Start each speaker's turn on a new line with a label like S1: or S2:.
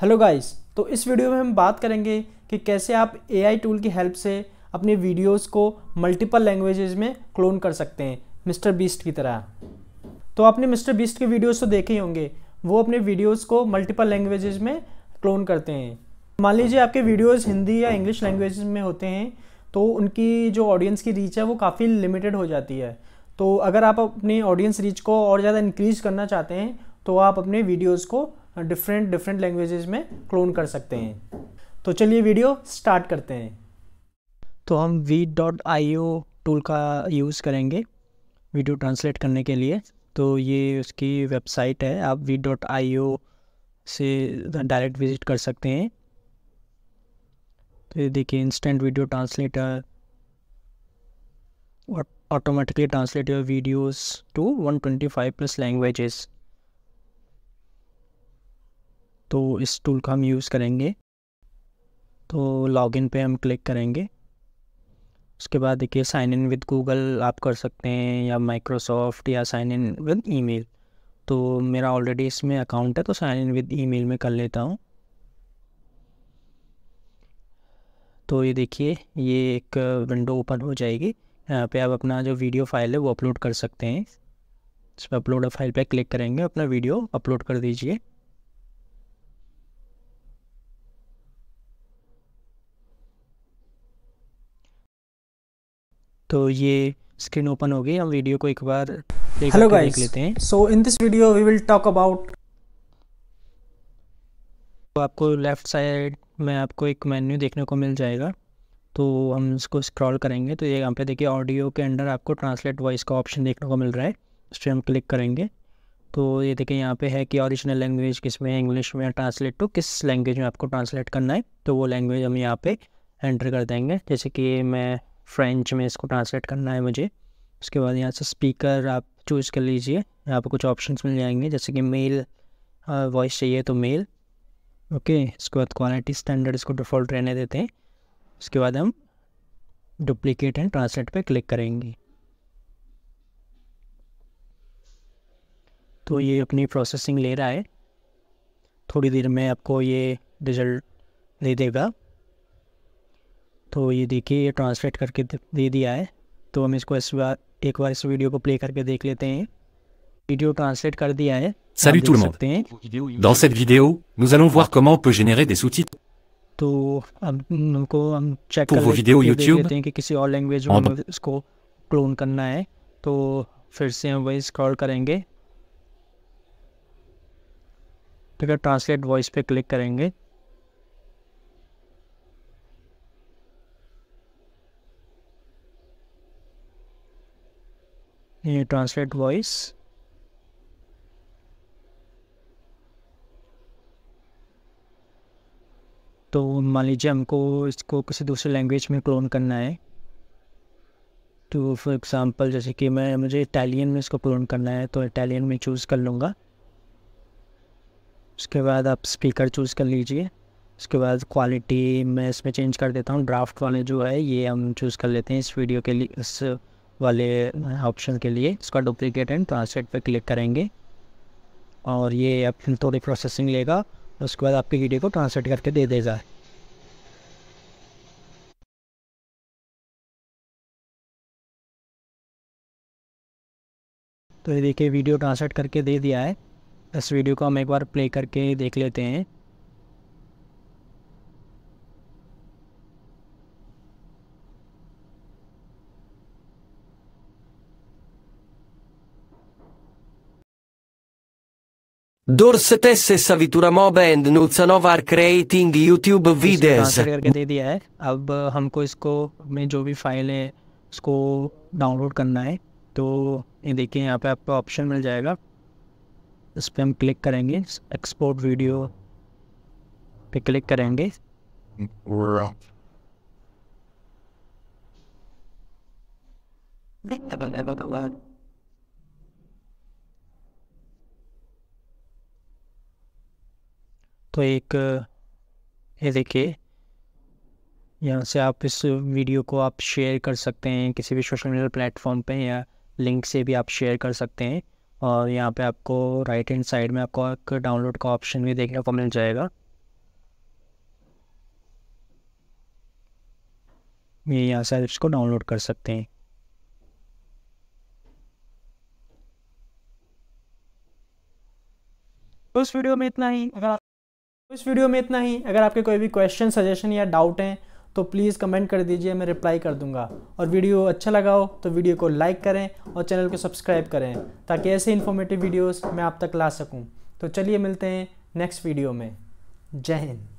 S1: Hello guys तो इस video में हम बात करेंगे कि कैसे आप एआई टूल की हेल्प से अपने वीडियोस को मल्टीपल लैंग्वेजेस में क्लोन कर सकते हैं मिस्टर बीस्ट की तरह तो आपने मिस्टर बीस्ट के वीडियोस तो देखे ही होंगे वो अपने वीडियोस को मल्टीपल लैंग्वेजेस में क्लोन करते हैं मान लीजिए आपके वीडियोस हिंदी या इंग्लिश लैंग्वेज में होते हैं तो उनकी जो ऑडियंस की रीच है वो काफ़ी लिमिटेड हो जाती है तो अगर आप अपनी ऑडियंस रीच को और ज़्यादा इंक्रीज करना चाहते हैं तो आप अपने वीडियोज़ को डिफरेंट डिफरेंट लैंग्वेजेस में क्लोन कर सकते हैं तो चलिए वीडियो स्टार्ट करते हैं तो हम V dot I O tool का यूज़ करेंगे वीडियो ट्रांसलेट करने के लिए तो ये उसकी वेबसाइट है आप वी डॉट आई ओ से डायरेक्ट विज़िट कर सकते हैं तो ये देखिए instant video translator automatically translate your videos to 125 plus languages तो इस टूल का हम यूज़ करेंगे तो लॉगिन पे हम क्लिक करेंगे उसके बाद देखिए साइन इन विद गूगल आप कर सकते हैं या माइक्रोसॉफ्ट या साइन इन विद ईमेल तो मेरा ऑलरेडी इसमें अकाउंट है तो साइन इन विद ईमेल में कर लेता हूँ तो ये देखिए ये एक विंडो ओपन हो जाएगी यहाँ पे आप अपना जो वीडियो फाइल है वो अपलोड कर सकते हैं इस पर अपलोड फाइल पे क्लिक करेंगे अपना वीडियो अपलोड कर दीजिए तो ये स्क्रीन ओपन हो गई हम वीडियो को एक बार हेलो गाइस लेते हैं so in this video we will talk about आपको लेफ़्ट साइड में आपको एक मेन्यू देखने को मिल जाएगा तो हम इसको स्क्रॉल करेंगे तो ये यहाँ पे देखिए ऑडियो के अंडर आपको ट्रांसलेट वॉइस का ऑप्शन देखने को मिल रहा है उस पर हम क्लिक करेंगे तो ये देखिए यहाँ पे है कि ओरिजिनल लैंग्वेज किस में इंग्लिश में ट्रांसलेट टू किस लैंग्वेज में आपको ट्रांसलेट करना है तो वो लैंग्वेज हम यहाँ पे एंटर कर देंगे जैसे कि मैं फ्रेंच में इसको ट्रांसलेट करना है मुझे उसके बाद यहाँ से स्पीकर आप चूज़ कर लीजिए यहाँ पर कुछ ऑप्शंस मिल जाएंगे जैसे कि मेल वॉइस चाहिए तो मेल ओके इसके बाद क्वालिटी स्टैंडर्ड इसको डिफ़ॉल्ट रहने देते हैं उसके बाद हम डुप्लीकेट एंड ट्रांसलेट पे क्लिक करेंगे तो ये अपनी प्रोसेसिंग ले रहा है थोड़ी देर में आपको ये रिजल्ट दे देगा तो ये देखिए ये ट्रांसलेट करके दे दिया है तो हम इसको इस बार एक बार इस वीडियो को प्ले करके देख लेते हैं वीडियो ट्रांसलेट कर दिया है Salut tout le monde. Dans cette vidéo, nous allons voir comment on peut générer des sous-titres. तो Pour vos vidéos YouTube, en... इसको क्लोन करना है तो फिर से हम वही स्क्रॉल करेंगे ठीक है ट्रांसलेट वॉइस पे क्लिक करेंगे ट्रांसलेट वॉइस तो मान लीजिए हमको इसको किसी दूसरे लैंग्वेज में क्लोन करना है तो फॉर एग्ज़ाम्पल जैसे कि मैं मुझे इटालियन में इसको क्लोन करना है तो इटालियन में चूज़ कर लूँगा उसके बाद आप स्पीकर चूज़ कर लीजिए उसके बाद क्वालिटी मैं इसमें चेंज कर देता हूँ ड्राफ्ट वाले जो है ये हम चूज़ कर लेते हैं इस वीडियो के लिए इस वाले ऑप्शन के लिए इसका डुप्लीकेट एंड ट्रांसलेट पर क्लिक करेंगे और ये अब थोड़ी प्रोसेसिंग लेगा उसके बाद आपके वीडियो को ट्रांसलेट करके दे देगा तो ये देखिए वीडियो ट्रांसलेट करके दे दिया है इस वीडियो को हम एक बार प्ले करके देख लेते हैं डोरसटेस से सवितुरामोब एंड नुत्सनोव आर क्रिएटिंग यूट्यूब वीडियोस करके दे दिया है अब हमको इसको में जो भी फाइल है उसको डाउनलोड करना है तो ये देखिए यहाँ पे आपको ऑप्शन मिल जाएगा इस पर हम क्लिक करेंगे एक्सपोर्ट वीडियो पे क्लिक करेंगे तो एक ये देखिए यहाँ से आप इस वीडियो को आप शेयर कर सकते हैं किसी भी सोशल मीडिया प्लेटफॉर्म पे या लिंक से भी आप शेयर कर सकते हैं और यहाँ पे आपको राइट हैंड साइड में आपको एक डाउनलोड का ऑप्शन भी देखने को मिल जाएगा ये यहाँ से इसको डाउनलोड कर सकते हैं उस वीडियो में इतना ही अगर तो इस वीडियो में इतना ही अगर आपके कोई भी क्वेश्चन सजेशन या डाउट हैं तो प्लीज़ कमेंट कर दीजिए मैं रिप्लाई कर दूंगा और वीडियो अच्छा लगा हो तो वीडियो को लाइक करें और चैनल को सब्सक्राइब करें ताकि ऐसे इन्फॉर्मेटिव वीडियोस मैं आप तक ला सकूं तो चलिए मिलते हैं नेक्स्ट वीडियो में जय हिंद